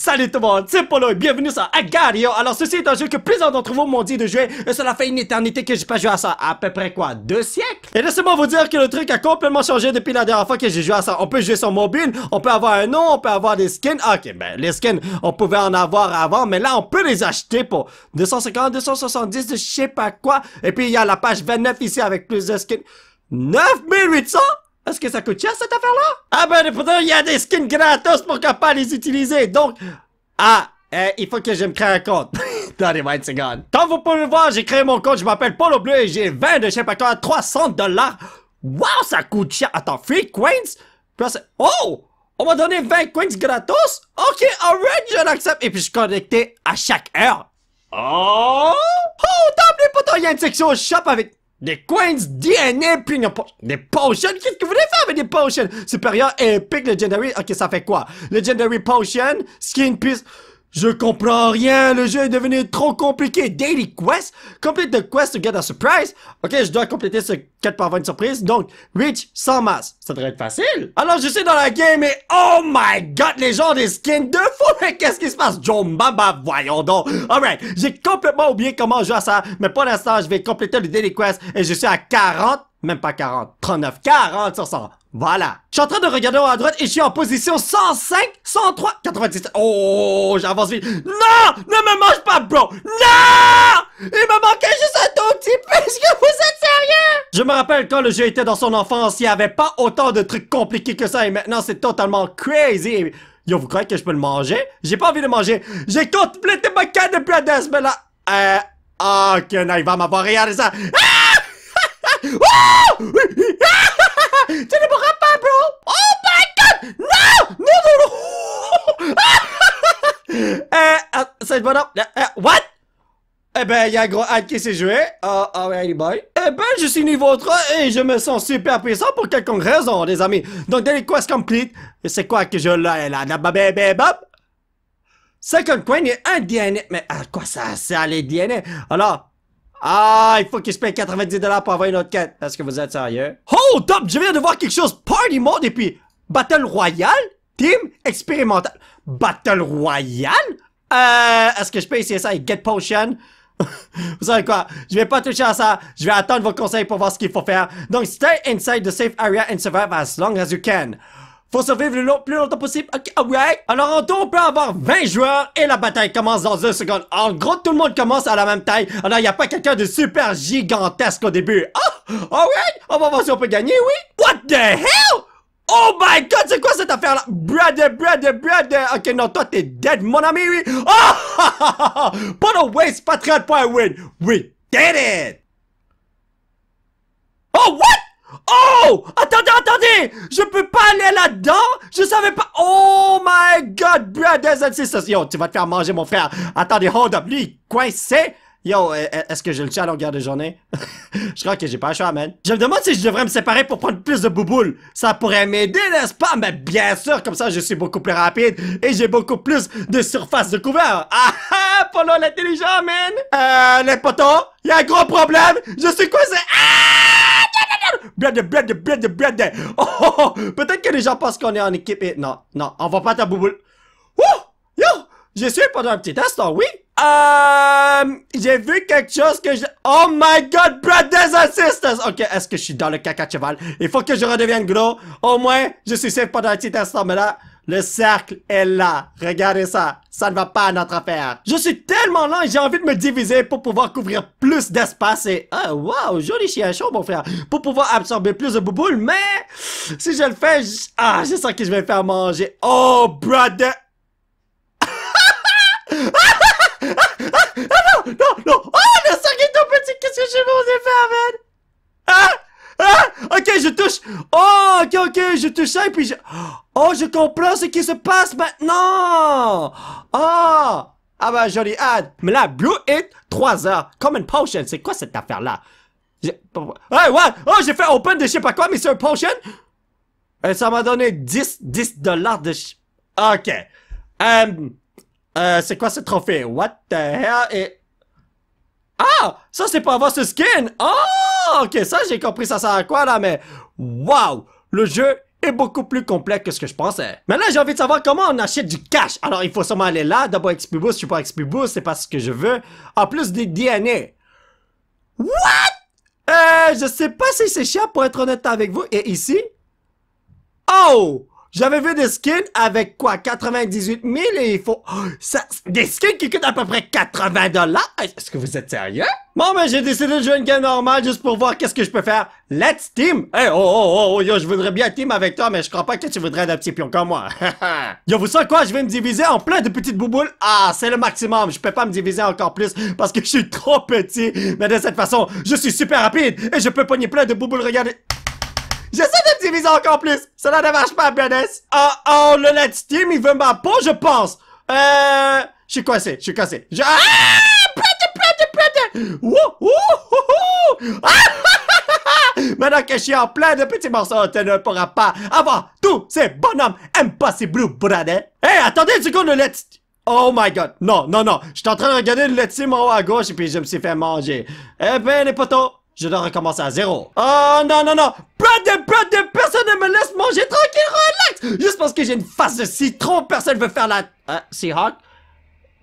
Salut tout le monde, c'est Polo et bienvenue sur Agario. Alors ceci est un jeu que plusieurs d'entre vous m'ont dit de jouer et cela fait une éternité que j'ai pas joué à ça, à peu près quoi, deux siècles Et laissez-moi vous dire que le truc a complètement changé depuis la dernière fois que j'ai joué à ça. On peut jouer sur mobile, on peut avoir un nom, on peut avoir des skins. Ah, ok, ben les skins, on pouvait en avoir avant, mais là on peut les acheter pour 250, 270, je sais pas quoi. Et puis il y a la page 29 ici avec plus de skins. 9800 est-ce que ça coûte cher, cette affaire-là? Ah ben, pourtant, il y a des skins gratos pour qu'on pas les utiliser, donc... Ah, eh, il faut que je me crée un compte. T'as moi une Comme vous pouvez le voir, j'ai créé mon compte, je m'appelle Polo Bleu et j'ai 20 de chez à 300 dollars. Waouh, ça coûte cher. Attends, free coins? Oh! On m'a donné 20 coins gratos? Ok, alright, je l'accepte. Et puis je suis connecté à chaque heure. Oh! Oh, t'as appelé, pourtant, il y a une section shop avec des coins DNA puis des potions. Qu'est-ce que vous voulez faire avec des potions? Supérieur, épique, legendary. Ok, ça fait quoi? Legendary potion, skin piece. Je comprends rien, le jeu est devenu trop compliqué. Daily Quest? Complete the quest to get a surprise? Ok, je dois compléter ce 4 par 20 surprise, donc reach sans masse. Ça devrait être facile. Alors je suis dans la game et oh my god, les gens des skins de fou! Mais qu'est-ce qui se passe? Joe baba. voyons donc. Alright, j'ai complètement oublié comment jouer à ça, mais pour l'instant, je vais compléter le Daily Quest et je suis à 40 même pas 40, 39, 40 sur 100. Voilà. Je suis en train de regarder à droite et je suis en position 105, 103, 97. Oh, j'avance vite. Non! Ne me mange pas, bro! Non! Il me manquait juste un tout petit peu. Est-ce que vous êtes sérieux? Je me rappelle quand le jeu était dans son enfance, il n'y avait pas autant de trucs compliqués que ça et maintenant c'est totalement crazy. Yo, vous croyez que je peux le manger? J'ai pas envie de manger. J'ai complété ma canne de la mais là... Euh... Ok, oh, il va m'avoir regardé ça. Ah! ah! non. Euh, what? Eh ben, il y a un gros hack qui s'est joué. Oh, oh, Eh ben, je suis niveau 3 et je me sens super puissant pour quelconque raison, les amis. Donc, Daily Quest Complete, c'est quoi que je l'ai là? là, bah, bah, bah, Second Coin et un DNA. Mais à quoi ça sert les DNA? Alors, ah, il faut que je paye 90$ pour avoir une autre quête. Est-ce que vous êtes sérieux? Oh, top! Je viens de voir quelque chose. Party Mode et puis Battle Royale? Team expérimental. Battle Royale? Euh, est-ce que je peux essayer ça avec Get Potion? Vous savez quoi? Je vais pas toucher à ça. Je vais attendre vos conseils pour voir ce qu'il faut faire. Donc, stay inside the safe area and survive as long as you can. Faut survivre le long, plus longtemps possible. Ok, alright. Ah Alors, en tout, on peut avoir 20 joueurs et la bataille commence dans une seconde. En gros, tout le monde commence à la même taille. Alors, il a pas quelqu'un de super gigantesque au début. Oh, ah! alright! Ah on va voir si on peut gagner, oui? What the hell? Oh my god, c'est quoi cette affaire là? Brother, brother, brother. Ok, non, toi t'es dead, mon ami, oui. Oh! pas de waste, patriot point points win. We did it! Oh, what? Oh! Attendez, attendez! Je peux pas aller là-dedans? Je savais pas. Oh my god, brothers and sisters. Yo, tu vas te faire manger, mon frère. Attendez, hold up. Lui, coincé. Yo, euh, euh, est-ce que j'ai le chat à longueur de journée? je crois que j'ai pas le choix, man. Je me demande si je devrais me séparer pour prendre plus de bouboules. Ça pourrait m'aider, n'est-ce pas? Mais bien sûr, comme ça, je suis beaucoup plus rapide et j'ai beaucoup plus de surface de couvert. Ah ah! Polo l'intelligent, man! Euh, les potos, y a un gros problème! Je suis coincé! Ah! Bled, bled, bled, bled! Oh, oh, oh, Peut-être que les gens pensent qu'on est en équipe et... Non, non, on va pas ta bouboule. Wouh! Yo! Je suis pendant un petit instant, oui? Euh, j'ai vu quelque chose que je... Oh my god, brothers and sisters! Ok, est-ce que je suis dans le caca cheval? Il faut que je redevienne gros. Au moins, je suis safe pendant un petit instant, mais là, le cercle est là. Regardez ça. Ça ne va pas à notre affaire. Je suis tellement lent j'ai envie de me diviser pour pouvoir couvrir plus d'espace et... Oh, wow, joli chien chaud, mon frère. Pour pouvoir absorber plus de bouboules, mais... Si je le fais, Ah, je sens que je vais faire manger. Oh, brother... Ah non Non Non Oh le circuit petit Qu'est-ce que je vais vous faire, man Ah Ah Ok, je touche Oh, ok, ok, je touche ça et puis je... Oh, je comprends ce qui se passe maintenant Oh Ah bah, jolie ad Mais là, Blue Hit, 3 heures. Common Potion, c'est quoi cette affaire-là Hey, what Oh, j'ai fait open de je sais pas quoi, mais c'est un potion Et ça m'a donné 10, 10 dollars de... Ok. Um, euh, c'est quoi ce trophée? What the hell? Et... Ah! Ça, c'est pour avoir ce skin! Oh! Ok, ça, j'ai compris ça sert à quoi, là, mais... Wow! Le jeu est beaucoup plus complexe que ce que je pensais. Maintenant, j'ai envie de savoir comment on achète du cash. Alors, il faut sûrement aller là. D'abord, XP Boost. Je suis pas XP Boost. C'est pas ce que je veux. En plus des DNA. What? Euh, je sais pas si c'est cher pour être honnête avec vous. Et ici? Oh! J'avais vu des skins avec quoi? 98 000 et il faut... Oh, ça, des skins qui coûtent à peu près 80 dollars? Est-ce que vous êtes sérieux? Bon, mais ben, j'ai décidé de jouer une game normale juste pour voir qu'est-ce que je peux faire. Let's team! Hey, oh, oh, oh, oh yo, je voudrais bien team avec toi, mais je crois pas que tu voudrais un petit pion comme moi. yo, vous savez quoi? Je vais me diviser en plein de petites bouboules. Ah, c'est le maximum. Je peux pas me diviser encore plus parce que je suis trop petit. Mais de cette façon, je suis super rapide et je peux pogner plein de bouboules. Regardez... J'essaie de diviser encore plus. Cela ne marche pas, Bernice. Oh, oh, le Let's Team, il veut ma peau, je pense. Euh, je suis coincé, je suis cassé. Je... Ah! Maintenant que je suis en plein de petits morceaux, tu ne pourras pas avoir tous ces bonhommes impossible, bradet. Hey, attendez du coup le Let's... Oh my god, non, non, non. Je en train de regarder le Let's Team en haut à gauche et puis je me suis fait manger. Eh ben, les potos, je dois recommencer à zéro. Oh non, non, non de blood de personne ne me laisse manger tranquille, relax! Juste parce que j'ai une face de citron, personne veut faire la... Si hot?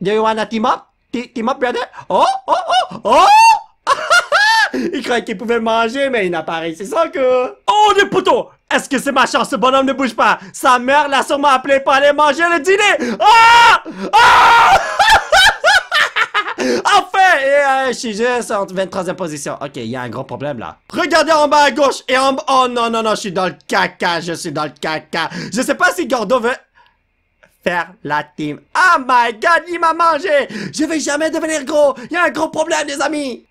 Do you wanna team up? Team up, brother? Oh, oh, oh, oh! il croyait qu'il pouvait manger, mais il n'a pas réussi ça que... Oh, le poteau Est-ce que c'est ma chance? Ce bonhomme ne bouge pas! Sa mère l'a sûrement appelé pour aller manger le dîner! Ah! suis juste en 23e position. Ok, il y a un gros problème là. Regardez en bas à gauche et en bas. Oh non, non, non, je suis dans le caca. Je suis dans le caca. Je sais pas si Gordo veut faire la team. Oh my god, il m'a mangé. Je vais jamais devenir gros. Il y a un gros problème, les amis.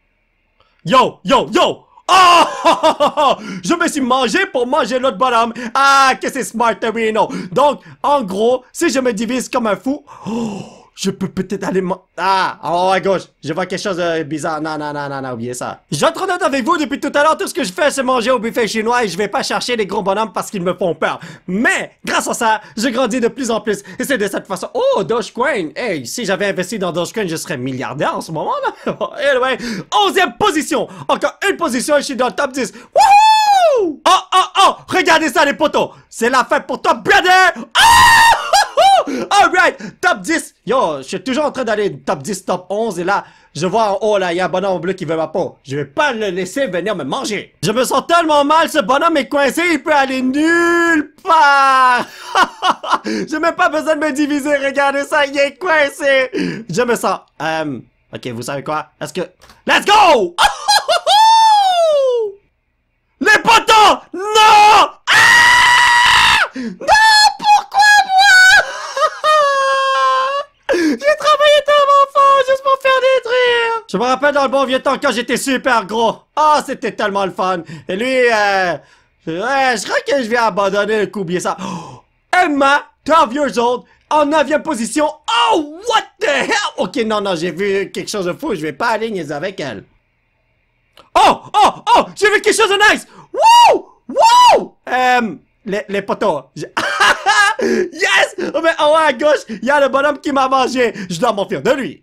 Yo, yo, yo. Oh, oh, oh, Je me suis mangé pour manger l'autre bonhomme. Ah, que c'est smart, non Donc, en gros, si je me divise comme un fou... Oh, je peux peut-être aller ma... Ah, en haut à gauche, je vois quelque chose de bizarre. Non, non, non, non, non, oubliez ça. J'entre avec vous depuis tout à l'heure, tout ce que je fais c'est manger au buffet chinois et je vais pas chercher les gros bonhommes parce qu'ils me font peur. Mais, grâce à ça, je grandis de plus en plus. Et c'est de cette façon... Oh, Dogecoin! Hey, si j'avais investi dans Dogecoin, je serais milliardaire en ce moment, là. anyway, onzième position! Encore une position et je suis dans le top 10. Wouhou! Oh, oh, oh! Regardez ça, les potos! C'est la fin pour toi, brother! Oh! Ah! Oh! Alright! Top 10! Yo, je suis toujours en train d'aller top 10, top 11, et là, je vois oh là, il y a un bonhomme bleu qui veut ma peau. Je vais pas le laisser venir me manger. Je me sens tellement mal, ce bonhomme est coincé, il peut aller nulle part! J'ai même pas besoin de me diviser, regardez ça, il est coincé! Je me sens... Euh... Ok, vous savez quoi? Est-ce que... Let's go! Les potos! Non! Ah! Non! Je me rappelle dans le bon vieux temps quand j'étais super gros. Ah, oh, c'était tellement le fun. Et lui, euh, je crois que je vais abandonner le coup, bien ça. Oh, Emma, 12 years old, en 9 position. Oh, what the hell? Ok, non, non, j'ai vu quelque chose de fou. Je vais pas aligner avec elle. Oh, oh, oh, j'ai vu quelque chose de nice. Wow, wow. Euh, les, les poteaux. yes! Mais en haut à gauche, il y a le bonhomme qui m'a mangé. Je dois m'enfuir de lui.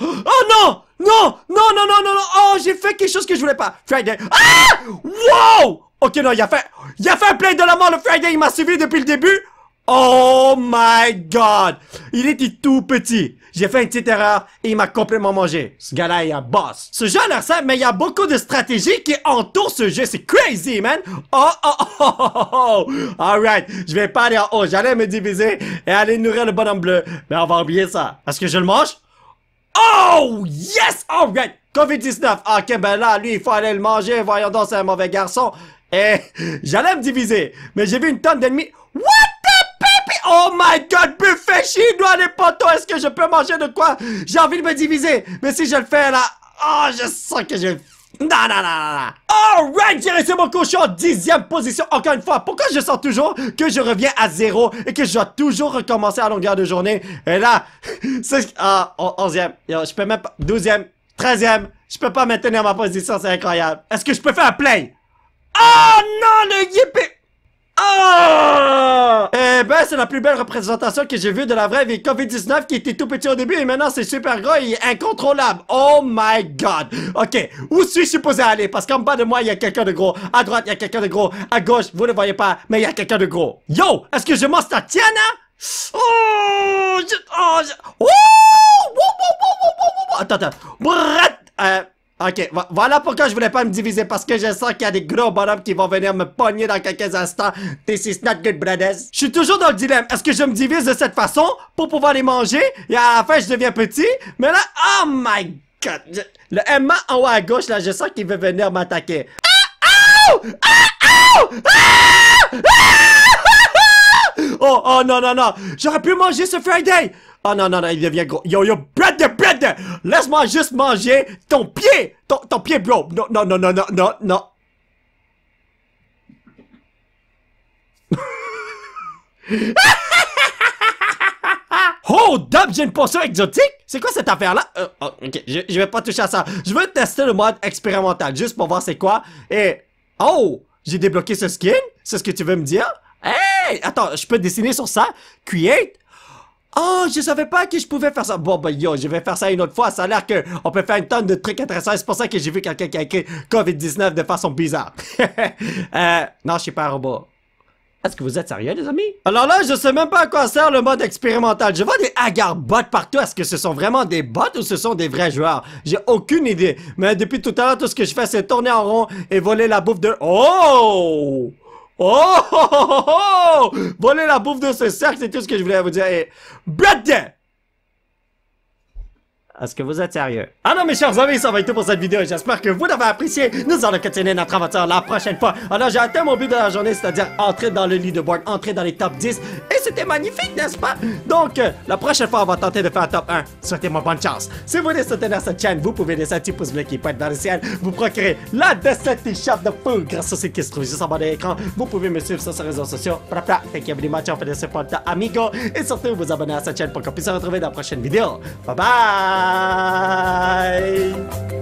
Oh non! Non Non, non, non, non, non Oh, j'ai fait quelque chose que je voulais pas Friday... Ah Wow Ok, non, il a fait... Il a fait un play de la mort, le Friday, il m'a suivi depuis le début Oh my god Il était tout petit J'ai fait une petite erreur et il m'a complètement mangé. Ce gars-là est un boss. Ce jeu a l'air simple, mais il y a beaucoup de stratégies qui entourent ce jeu. C'est crazy, man Oh, oh, oh, oh, oh. oh, oh. Alright, je vais pas aller en haut. J'allais me diviser et aller nourrir le bonhomme bleu. Mais on va oublier ça. Est-ce que je le mange Oh! Yes! Oh, COVID-19! Ah, ok, ben là, lui, il faut aller le manger. Voyons donc, c'est un mauvais garçon. Et eh, j'allais me diviser, mais j'ai vu une tonne d'ennemis. What the baby? Oh my god, buffet chinois, les potos, est-ce que je peux manger de quoi? J'ai envie de me diviser, mais si je le fais là, oh, je sens que je non, non, non, non, Oh, Alright, j'ai mon cochon. en dixième position encore une fois. Pourquoi je sens toujours que je reviens à zéro et que je dois toujours recommencer à longueur de journée? Et là, c'est... Ah, onzième. Je peux même pas... Douzième. Treizième. Je peux pas maintenir ma position, c'est incroyable. Est-ce que je peux faire un play? Oh non, le YP. Ah! Eh ben, c'est la plus belle représentation que j'ai vue de la vraie vie COVID-19 qui était tout petit au début et maintenant c'est super gros et incontrôlable. Oh my god. Ok, où suis-je supposé aller? Parce qu'en bas de moi, il y a quelqu'un de gros. À droite, il y a quelqu'un de gros. À gauche, vous ne voyez pas, mais il y a quelqu'un de gros. Yo! Est-ce que je m'en Tatiana? Hein? Oh! Je... Oh! Oh! Attends, attends. Brat! Ok, voilà pourquoi je voulais pas me diviser, parce que je sens qu'il y a des gros bonhommes qui vont venir me pogner dans quelques instants. This is not good, brothers. Je suis toujours dans le dilemme. Est-ce que je me divise de cette façon pour pouvoir les manger, et à la fin, je deviens petit? Mais là, oh my god! Le MA en haut à gauche, là, je sens qu'il veut venir m'attaquer. Ah! Ah, ah! Ah! Ah! Oh, oh, non, non, non. J'aurais pu manger ce Friday. Oh, non, non, non, il devient gros. Yo, yo, bread de bread Laisse-moi juste manger ton pied. Ton, ton pied, bro. Non, non, non, non, non, non, non. Hold up, j'ai une potion exotique? C'est quoi cette affaire-là? Euh, oh, ok, je, je, vais pas toucher à ça. Je veux tester le mode expérimental, juste pour voir c'est quoi. Et... Oh! J'ai débloqué ce skin? C'est ce que tu veux me dire? attends, je peux dessiner sur ça? Create? Oh, je savais pas que je pouvais faire ça. Bon, ben, yo, je vais faire ça une autre fois. Ça a l'air qu'on peut faire une tonne de trucs intéressants. C'est pour ça que j'ai vu quelqu'un qui a écrit COVID-19 de façon bizarre. Euh, non, je suis pas un robot. Est-ce que vous êtes sérieux, les amis? Alors là, je sais même pas à quoi sert le mode expérimental. Je vois des agar partout. Est-ce que ce sont vraiment des bots ou ce sont des vrais joueurs? J'ai aucune idée. Mais depuis tout à l'heure, tout ce que je fais, c'est tourner en rond et voler la bouffe de... Oh! Oh, Voler la bouffe de ce cercle, c'est tout ce que je voulais vous dire. Et... Est-ce que vous êtes sérieux? Ah non, mes chers amis, ça va être tout pour cette vidéo. J'espère que vous l'avez apprécié. Nous allons continuer notre aventure la prochaine fois. Alors, j'ai atteint mon but de la journée, c'est-à-dire entrer dans le lit de leaderboard, entrer dans les top 10. Et c'était magnifique, n'est-ce pas? Donc, euh, la prochaine fois, on va tenter de faire un top 1. Souhaitez-moi bonne chance. Si vous voulez soutenir cette chaîne, vous pouvez laisser un petit pouce bleu qui pointe dans le ciel. Vous procurez la Destiny t de feu grâce à ce qui se trouve juste en bas de l'écran. Vous pouvez me suivre sur les réseaux sociaux. thank you very much. On fait amigo. Et surtout, vous abonner à cette chaîne pour qu'on puisse se retrouver dans la prochaine vidéo. Bye bye! Bye.